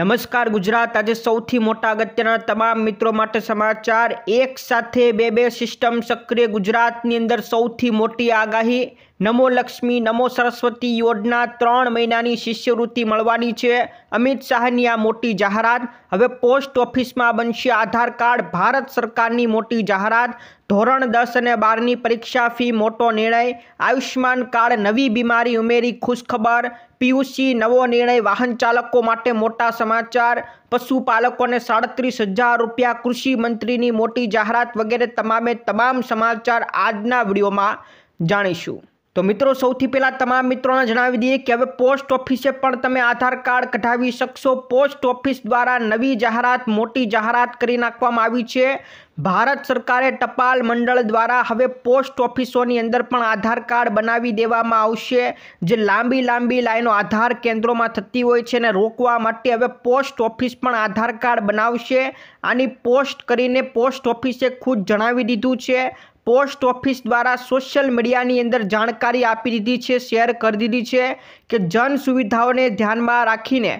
નમસ્કાર ગુજરાત આજે સૌથી મોટા અગત્યના તમામ મિત્રો માટે સમાચાર એક સાથે બે બે સિસ્ટમ સક્રિય ગુજરાતની અંદર સૌથી મોટી આગાહી નમો લક્ષ્મી નમો સરસ્વતી યોજના ત્રણ મહિનાની શિષ્યવૃત્તિ મળવાની છે અમિત શાહની આ મોટી જાહેરાત હવે પોસ્ટ ઓફિસમાં બનશે આધાર કાર્ડ ભારત સરકારની મોટી જાહેરાત ધોરણ દસ અને બારની પરીક્ષા ફી મોટો નિર્ણય આયુષ્યમાન કાર્ડ નવી બીમારી ઉમેરી ખુશખબર પીયુસી નવો નિર્ણય વાહન ચાલકો માટે મોટા સમાચાર પશુપાલકોને સાડત્રીસ હજાર રૂપિયા કૃષિ મંત્રીની મોટી જાહેરાત વગેરે તમામે તમામ સમાચાર આજના વિડીયોમાં જાણીશું તો મિત્રો સૌથી પહેલાં તમામ મિત્રોને જણાવી દઈએ કે હવે પોસ્ટ ઓફિસે પણ તમે આધાર કાર્ડ કઢાવી શકશો પોસ્ટ ઓફિસ દ્વારા નવી જાહેરાત મોટી જાહેરાત કરી નાખવામાં આવી છે ભારત સરકારે ટપાલ મંડળ દ્વારા હવે પોસ્ટ ઓફિસોની અંદર પણ આધાર કાર્ડ બનાવી દેવામાં આવશે જે લાંબી લાંબી લાઈનો આધાર કેન્દ્રોમાં થતી હોય છે અને રોકવા માટે હવે પોસ્ટ ઓફિસ પણ આધાર કાર્ડ બનાવશે આની પોસ્ટ કરીને પોસ્ટ ઓફિસે ખુદ જણાવી દીધું છે પોસ્ટ ઓફિસ દ્વારા સોશિયલ મીડિયાની અંદર જાણકારી આપી દીધી છે શેર કરી દીધી છે કે જન સુવિધાઓને ધ્યાનમાં રાખીને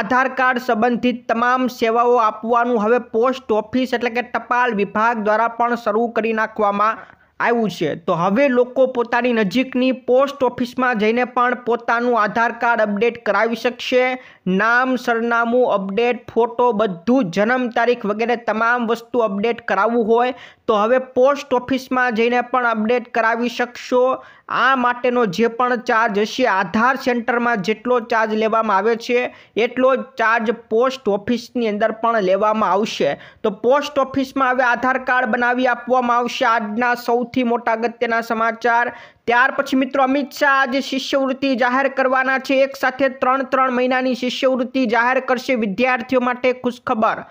આધાર કાર્ડ સંબંધિત તમામ સેવાઓ આપવાનું હવે પોસ્ટ ઓફિસ એટલે કે ટપાલ વિભાગ દ્વારા પણ શરૂ કરી નાખવામાં આવ્યું છે તો હવે લોકો પોતાની નજીકની પોસ્ટ ઓફિસમાં જઈને પણ પોતાનું આધાર કાર્ડ અપડેટ કરાવી શકશે નામ સરનામું અપડેટ ફોટો બધું જન્મ તારીખ વગેરે તમામ વસ્તુ અપડેટ કરાવવું હોય તો હવે પોસ્ટ ઓફિસમાં જઈને પણ અપડેટ કરાવી શકશો આ માટેનો જે પણ ચાર્જ હશે આધાર સેન્ટરમાં જેટલો ચાર્જ લેવામાં આવે છે એટલો જ ચાર્જ પોસ્ટ ઓફિસની અંદર પણ લેવામાં આવશે તો પોસ્ટ ઓફિસમાં હવે આધાર કાર્ડ બનાવી આપવામાં આવશે આજના સૌથી મોટા અગત્યના સમાચાર ત્યાર પછી મિત્રો અમિત શાહ આજે શિષ્યવૃત્તિ જાહેર કરવાના છે એક સાથે ત્રણ ત્રણ મહિનાની શિષ્યવૃત્તિ જાહેર કરશે વિદ્યાર્થીઓ માટે ખુશખબર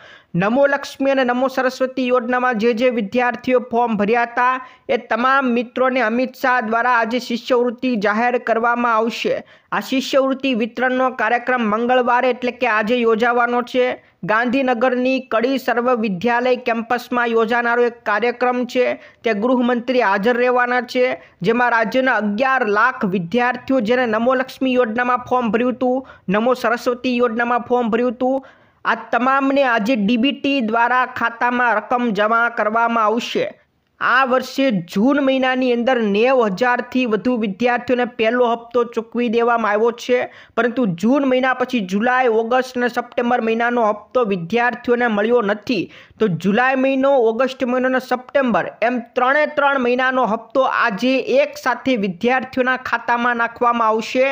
નમો લક્ષ્મી અને નમો સરસ્વતી યોજનામાં જે જે વિદ્યાર્થીઓ ફોર્મ ભર્યા હતા એ તમામ મિત્રોને અમિત શાહ દ્વારા આજે શિષ્યવૃત્તિ જાહેર કરવામાં આવશે આ શિષ્યવૃત્તિ વિતરણનો કાર્યક્રમ મંગળવારે એટલે કે આજે યોજાવાનો છે ગાંધીનગરની કડી સર્વ વિદ્યાલય કેમ્પસમાં યોજાનારો એક કાર્યક્રમ છે તે ગૃહમંત્રી હાજર રહેવાના છે જેમાં રાજ્યના અગિયાર લાખ વિદ્યાર્થીઓ જેને નમો લક્ષ્મી યોજનામાં ફોર્મ ભર્યું હતું નમો સરસ્વતી યોજનામાં ફોર્મ ભર્યું હતું આ તમામને આજે ડીબીટી દ્વારા ખાતામાં રકમ જમા કરવામાં આવશે આ વર્ષે જૂન મહિનાની અંદર નેવ હજારથી વધુ વિદ્યાર્થીઓને પહેલો હપ્તો ચૂકવી દેવામાં આવ્યો છે પરંતુ જૂન મહિના પછી જુલાઈ ઓગસ્ટ અને સપ્ટેમ્બર મહિનાનો હપ્તો વિદ્યાર્થીઓને મળ્યો નથી તો જુલાઈ મહિનો ઓગસ્ટ મહિનો અને સપ્ટેમ્બર એમ ત્રણે ત્રણ મહિનાનો હપ્તો આજે એક સાથે વિદ્યાર્થીઓના ખાતામાં નાખવામાં આવશે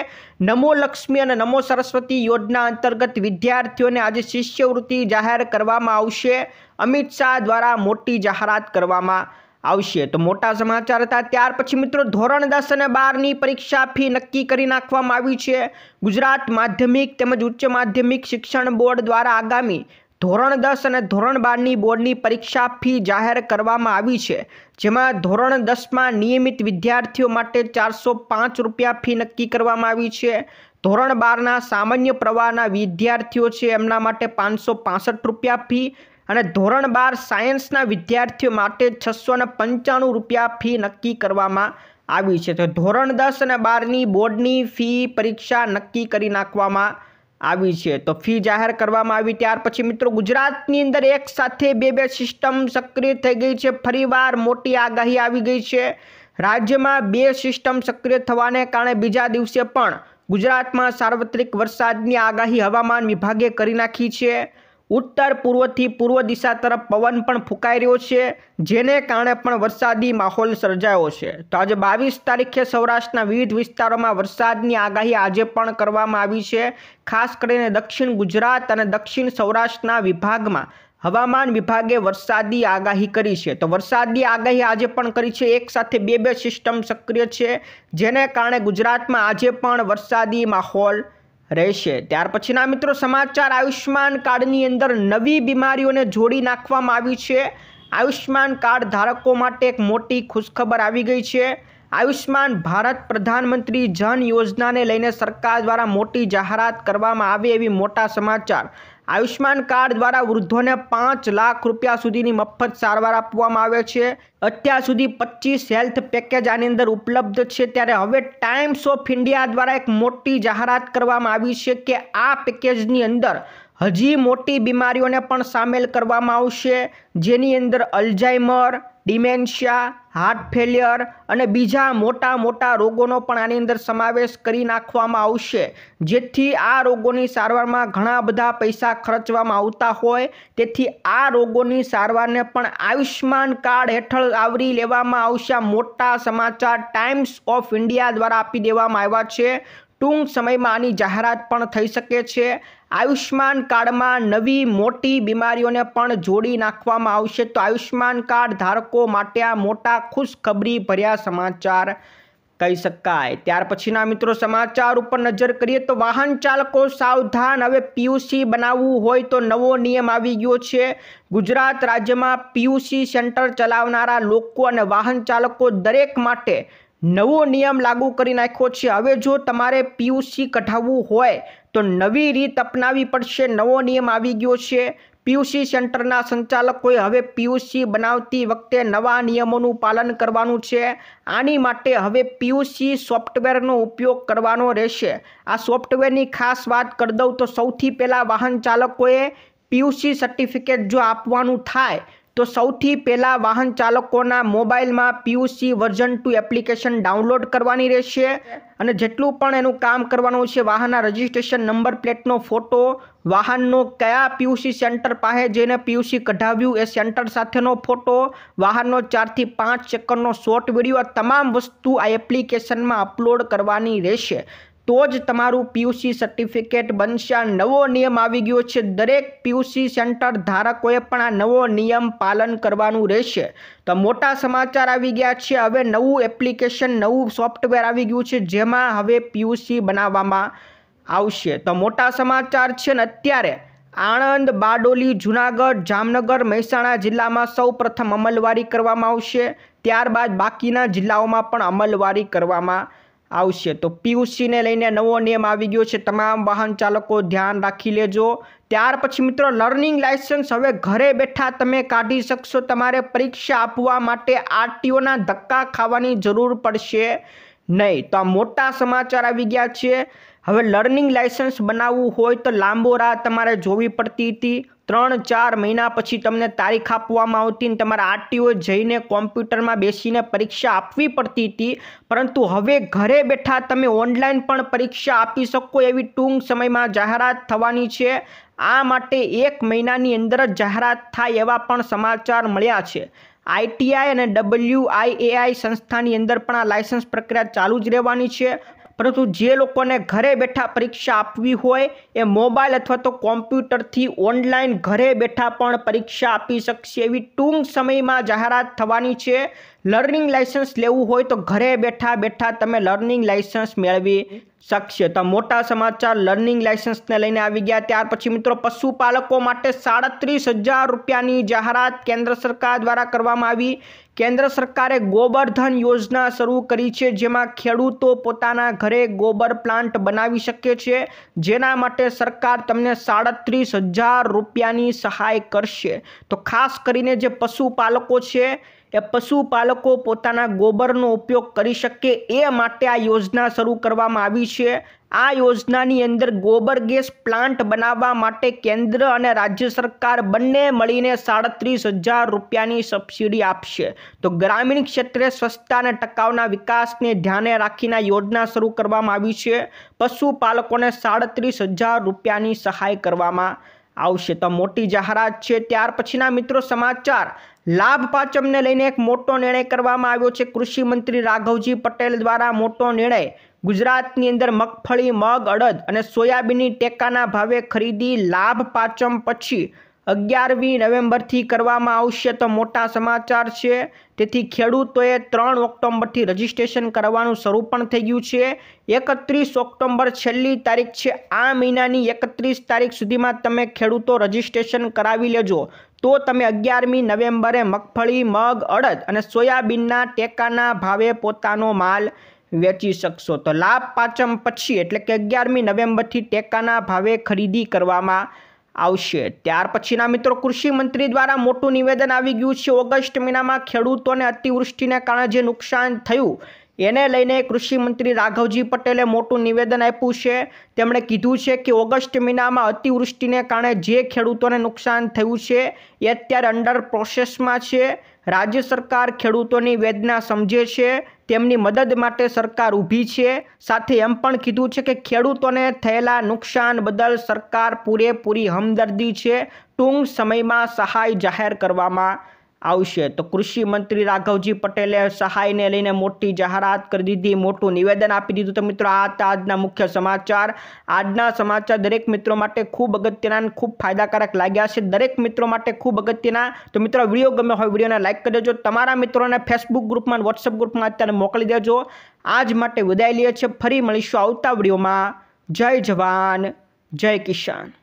નમો લક્ષ્મી અને નમો સરસ્વતી યોજના અંતર્ગત વિદ્યાર્થીઓને આજે શિષ્યવૃત્તિ જાહેર કરવામાં આવશે અમિત શાહ દ્વારા મોટી જાહેરાત કરવામાં આવશે તો મોટા સમાચાર હતા ત્યાર પછી મિત્રો ધોરણ દસ અને બારની પરીક્ષા ફી નક્કી કરી નાખવામાં આવી છે ગુજરાત માધ્યમિક તેમજ ઉચ્ચ માધ્યમિક શિક્ષણ બોર્ડ દ્વારા આગામી ધોરણ દસ અને ધોરણ બારની બોર્ડની પરીક્ષા ફી જાહેર કરવામાં આવી છે જેમાં ધોરણ દસમાં નિયમિત વિદ્યાર્થીઓ માટે ચારસો પાંચ રૂપિયા ફી નક્કી કરવામાં આવી છે ધોરણ બારના સામાન્ય પ્રવાહના વિદ્યાર્થીઓ છે એમના માટે પાંચસો પાસઠ રૂપિયા ફી અને ધોરણ બાર સાયન્સના વિદ્યાર્થીઓ માટે છસો ને પંચાણું રૂપિયા ફી નક્કી કરવામાં આવી છે તો ધોરણ દસ અને બારની બોર્ડની ફી પરીક્ષા નક્કી કરી નાખવામાં આવી છે તો ફી જાહેર કરવામાં આવી ત્યાર પછી મિત્રો ગુજરાતની અંદર એક સાથે બે બે સિસ્ટમ સક્રિય થઈ ગઈ છે ફરીવાર મોટી આગાહી આવી ગઈ છે રાજ્યમાં બે સિસ્ટમ સક્રિય થવાને કારણે બીજા દિવસે પણ ગુજરાતમાં સાર્વત્રિક વરસાદની આગાહી હવામાન વિભાગે કરી નાખી છે ઉત્તર પૂર્વથી પૂર્વ દિશા તરફ પવન પણ ફૂંકાઈ રહ્યો છે જેને કારણે પણ વરસાદી માહોલ સર્જાયો છે તો આજે બાવીસ તારીખે સૌરાષ્ટ્રના વિવિધ વિસ્તારોમાં વરસાદની આગાહી આજે પણ કરવામાં આવી છે ખાસ કરીને દક્ષિણ ગુજરાત અને દક્ષિણ સૌરાષ્ટ્રના વિભાગમાં હવામાન વિભાગે વરસાદી આગાહી કરી છે તો વરસાદની આગાહી આજે પણ કરી છે એક સાથે બે બે સિસ્ટમ સક્રિય છે જેને કારણે ગુજરાતમાં આજે પણ વરસાદી માહોલ રહેશે ત્યાર પછીના મિત્રો સમાચાર આયુષ્યમાન કાર્ડની અંદર નવી બીમારીઓને જોડી નાખવામાં આવી છે આયુષ્યમાન કાર્ડ ધારકો માટે એક મોટી ખુશખબર આવી ગઈ છે આયુષ્યમાન ભારત પ્રધાનમંત્રી જન યોજનાને લઈને સરકાર દ્વારા મોટી જાહેરાત કરવામાં આવે એવી મોટા સમાચાર આયુષ્યમાન કાર્ડ દ્વારા વૃદ્ધોને પાંચ લાખ રૂપિયા સુધીની મફત સારવાર આપવામાં આવે છે અત્યાર સુધી પચીસ હેલ્થ પેકેજ આની અંદર ઉપલબ્ધ છે ત્યારે હવે ટાઈમ્સ ઓફ ઇન્ડિયા દ્વારા એક મોટી જાહેરાત કરવામાં આવી છે કે આ પેકેજની અંદર હજી મોટી બીમારીઓને પણ સામેલ કરવામાં આવશે જેની અંદર અલ્ઝાઇમર ડિમેન્શિયા હાર્ટ ફેલિયર અને બીજા મોટા મોટા રોગોનો પણ આની અંદર સમાવેશ કરી નાખવામાં આવશે જેથી આ રોગોની સારવારમાં ઘણા બધા પૈસા ખર્ચવામાં આવતા હોય તેથી આ રોગોની સારવારને પણ આયુષ્યમાન કાર્ડ હેઠળ આવરી લેવામાં આવશે મોટા સમાચાર ટાઈમ્સ ઓફ ઇન્ડિયા દ્વારા આપી દેવામાં આવ્યા છે ટૂંક સમયમાં આની જાહેરાત પણ થઈ શકે છે આયુષ્યમાન કાર્ડમાં નવી મોટી બીમારીઓને પણ જોડી નાખવામાં આવશે તો આયુષ્યમાન કાર્ડ ધારકો માટે આ મોટા ખુશખબરી ભર્યા સમાચાર કહી શકાય ત્યાર પછીના મિત્રો સમાચાર ઉપર નજર કરીએ તો વાહન ચાલકો સાવધાન હવે પીયુસી બનાવવું હોય તો નવો નિયમ આવી ગયો છે ગુજરાત રાજ્યમાં પીયુસી સેન્ટર ચલાવનારા લોકો અને વાહન ચાલકો દરેક માટે નવો નિયમ લાગુ કરી નાખ્યો છે હવે જો તમારે પીયુસી કઢાવવું હોય તો નવી રીત અપનાવી પડશે નવો નિયમ આવી ગયો છે પીયુસી સેન્ટરના સંચાલકોએ હવે પીયુસી બનાવતી વખતે નવા નિયમોનું પાલન કરવાનું છે આની માટે હવે પીયુસી સોફ્ટવેરનો ઉપયોગ કરવાનો રહેશે આ સોફ્ટવેરની ખાસ વાત કરી દઉં તો સૌથી પહેલાં વાહન ચાલકોએ પીયુસી સર્ટિફિકેટ જો આપવાનું થાય તો સૌથી પહેલાં વાહન ચાલકોના મોબાઈલમાં PUC version two application download કરવાની રહેશે અને જેટલું પણ એનું કામ કરવાનું છે વાહનના રજિસ્ટ્રેશન નંબર પ્લેટનો ફોટો વાહનનો કયા પીયુસી સેન્ટર પાસે જઈને પીયુસી કઢાવ્યું એ સેન્ટર સાથેનો ફોટો વાહનનો ચારથી પાંચ સેકન્ડનો શોર્ટ વિડીયો આ તમામ વસ્તુ આ એપ્લિકેશનમાં અપલોડ કરવાની રહેશે તો જ તમારું પીયુસી સર્ટિફિકેટ બનશે આ નવો નિયમ આવી ગયો છે દરેક પીયુસી સેન્ટર ધારકોએ પણ આ નવો નિયમ પાલન કરવાનું રહેશે તો મોટા સમાચાર આવી ગયા છે હવે નવું એપ્લિકેશન નવું સોફ્ટવેર આવી ગયું છે જેમાં હવે પીયુસી બનાવવામાં આવશે તો મોટા સમાચાર છે ને અત્યારે આણંદ બારડોલી જુનાગઢ જામનગર મહેસાણા જિલ્લામાં સૌપ્રથમ અમલવારી કરવામાં આવશે ત્યારબાદ બાકીના જિલ્લાઓમાં પણ અમલવારી કરવામાં આવશે તો પીયુસીને લઈને નવો નિયમ આવી ગયો છે તમામ વાહન ચાલકો ધ્યાન રાખી લેજો ત્યાર પછી મિત્રો લર્નિંગ લાઇસન્સ હવે ઘરે બેઠા તમે કાઢી શકશો તમારે પરીક્ષા આપવા માટે આરટીઓના ધક્કા ખાવાની જરૂર પડશે નહીં તો આ મોટા સમાચાર આવી ગયા છે હવે લર્નિંગ લાઇસન્સ બનાવવું હોય તો લાંબો રાહ તમારે જોવી પડતી હતી ત્રણ ચાર મહિના પછી તમને તારીખ આપવામાં આવતી ને તમારે આરટીઓ જઈને કોમ્પ્યુટરમાં બેસીને પરીક્ષા આપવી પડતી હતી પરંતુ હવે ઘરે બેઠા તમે ઓનલાઈન પણ પરીક્ષા આપી શકો એવી ટૂંક સમયમાં જાહેરાત થવાની છે આ માટે એક મહિનાની અંદર જ જાહેરાત થાય એવા પણ સમાચાર મળ્યા છે આઈટીઆઈ અને ડબલ્યુ ડબલ્યુઆઈએઆઈ સંસ્થાની અંદર પણ આ લાયસન્સ પ્રક્રિયા ચાલુ જ રહેવાની છે પરંતુ જે લોકોને ઘરે બેઠા પરીક્ષા આપવી હોય એ મોબાઈલ અથવા તો કોમ્પ્યુટરથી ઓનલાઈન ઘરે બેઠા પણ પરીક્ષા આપી શકશે એવી ટૂંક સમયમાં જાહેરાત થવાની છે લર્નિંગ લાઇસન્સ લેવું હોય તો ઘરે બેઠા બેઠા તમે લર્નિંગ લાઇસન્સ મેળવી શકશે તો મોટા સમાચાર લર્નિંગ લાયસન્સને લઈને આવી ગયા ત્યાર પછી મિત્રો પશુપાલકો માટે સાડત્રીસ હજાર રૂપિયાની જાહેરાત કેન્દ્ર સરકાર દ્વારા કરવામાં આવી કેન્દ્ર સરકારે ગોબરધન યોજના શરૂ કરી છે જેમાં ખેડૂતો પોતાના ઘરે ગોબર પ્લાન્ટ બનાવી શકે છે જેના માટે સરકાર તમને સાડત્રીસ હજાર રૂપિયાની સહાય કરશે તો ખાસ કરીને જે પશુપાલકો છે કે પશુપાલકો પોતાના ગોબરનો ઉપયોગ કરી શકે એ માટે આ યોજના શરૂ કરવામાં આવી છે આ યોજનાની અંદર ગોબર ગેસ પ્લાન્ટ બનાવવા માટે કેન્દ્ર અને રાજ્ય સરકાર બંને મળીને સાડત્રીસ હજાર રૂપિયાની સબસિડી આપશે તો ગ્રામીણ ક્ષેત્રે સ્વચ્છતા અને ટકાઉના વિકાસને ધ્યાને રાખીને યોજના શરૂ કરવામાં આવી છે પશુપાલકોને સાડત્રીસ હજાર રૂપિયાની સહાય કરવામાં આવશે તો મોટી જાહેરાત છે ત્યાર પછીના મિત્રો સમાચાર લાભ પાચમને લઈને એક મોટો નિર્ણય કરવામાં આવ્યો છે કૃષિ મંત્રી રાઘવજી પટેલ દ્વારા મોટો નિર્ણય ગુજરાતની અંદર મગફળી મગ અડદ અને સોયાબીનની ટેકાના ભાવે ખરીદી લાભ પાચમ પછી અગિયારમી નવેમ્બરથી કરવામાં આવશે તો મોટા સમાચાર છે તેથી ખેડૂતોએ ત્રણ ઓક્ટોમ્બરથી રજીસ્ટ્રેશન કરવાનું શરૂ પણ થઈ ગયું છે એકત્રીસ ઓક્ટોમ્બર છેલ્લી તારીખ છે આ મહિનાની એકત્રીસ તારીખ સુધીમાં તમે ખેડૂતો રજીસ્ટ્રેશન કરાવી લેજો તો તમે અગિયારમી નવેમ્બરે મગફળી મગ અડદ અને સોયાબીનના ટેકાના ભાવે પોતાનો માલ વેચી શકશો તો લાભ પાચમ પછી એટલે કે અગિયારમી નવેમ્બરથી ટેકાના ભાવે ખરીદી કરવામાં આવશે ત્યાર પછીના મિત્રો કૃષિ મંત્રી દ્વારા મોટું નિવેદન આવી ગયું છે ઓગસ્ટ મહિનામાં ખેડૂતોને અતિવૃષ્ટિને કારણે જે નુકસાન થયું એને લઈને કૃષિ મંત્રી રાઘવજી પટેલે મોટું નિવેદન આપ્યું છે તેમણે કીધું છે કે ઓગસ્ટ મહિનામાં અતિવૃષ્ટિને કારણે જે ખેડૂતોને નુકસાન થયું છે એ અત્યારે અંડર પ્રોસેસમાં છે રાજ્ય સરકાર ખેડૂતોની વેદના સમજે છે તેમની મદદ માટે સરકાર ઊભી છે સાથે એમ પણ કીધું છે કે ખેડૂતોને થયેલા નુકસાન બદલ સરકાર પૂરેપૂરી હમદર્દી છે ટૂંક સમયમાં સહાય જાહેર કરવામાં આવશે તો કૃષિ મંત્રી રાઘવજી પટેલે સહાયને લઈને મોટી જાહેરાત કરી દીધી મોટું નિવેદન આપી દીધું તો મિત્રો આ હતા આજના મુખ્ય સમાચાર આજના સમાચાર દરેક મિત્રો માટે ખૂબ અગત્યના ખૂબ ફાયદાકારક લાગ્યા છે દરેક મિત્રો માટે ખૂબ અગત્યના તો મિત્રો વિડીયો ગમે હોય વિડીયોને લાઇક કરી દેજો તમારા મિત્રોને ફેસબુક ગ્રુપમાં વોટ્સઅપ ગ્રુપમાં અત્યારે મોકલી દેજો આજ માટે વિદાય લઈએ છીએ ફરી મળીશું આવતા વિડીયોમાં જય જવાન જય કિસાન